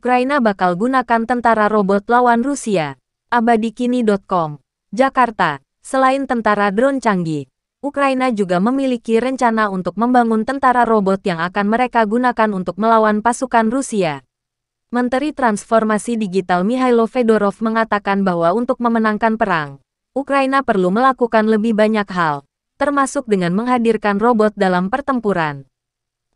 Ukraina bakal gunakan tentara robot lawan Rusia. Abadikini.com, Jakarta. Selain tentara drone canggih, Ukraina juga memiliki rencana untuk membangun tentara robot yang akan mereka gunakan untuk melawan pasukan Rusia. Menteri Transformasi Digital Mihailo Fedorov mengatakan bahwa untuk memenangkan perang, Ukraina perlu melakukan lebih banyak hal, termasuk dengan menghadirkan robot dalam pertempuran.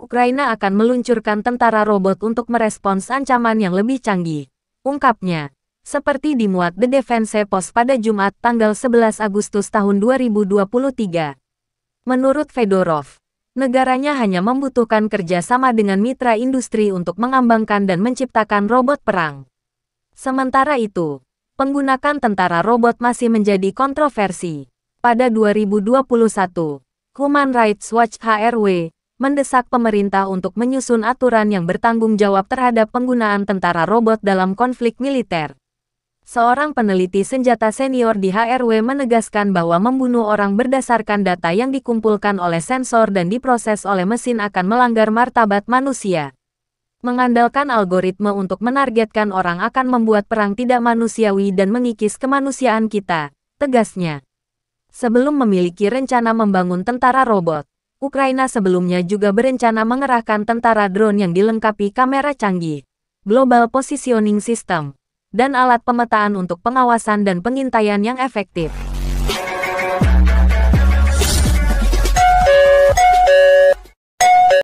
Ukraina akan meluncurkan tentara robot untuk merespons ancaman yang lebih canggih. Ungkapnya, seperti dimuat The Defense Post pada Jumat tanggal 11 Agustus tahun 2023. Menurut Fedorov, negaranya hanya membutuhkan kerjasama dengan mitra industri untuk mengembangkan dan menciptakan robot perang. Sementara itu, penggunaan tentara robot masih menjadi kontroversi. Pada 2021, Human Rights Watch HRW mendesak pemerintah untuk menyusun aturan yang bertanggung jawab terhadap penggunaan tentara robot dalam konflik militer. Seorang peneliti senjata senior di HRW menegaskan bahwa membunuh orang berdasarkan data yang dikumpulkan oleh sensor dan diproses oleh mesin akan melanggar martabat manusia. Mengandalkan algoritma untuk menargetkan orang akan membuat perang tidak manusiawi dan mengikis kemanusiaan kita, tegasnya. Sebelum memiliki rencana membangun tentara robot, Ukraina sebelumnya juga berencana mengerahkan tentara drone yang dilengkapi kamera canggih, global positioning system, dan alat pemetaan untuk pengawasan dan pengintaian yang efektif.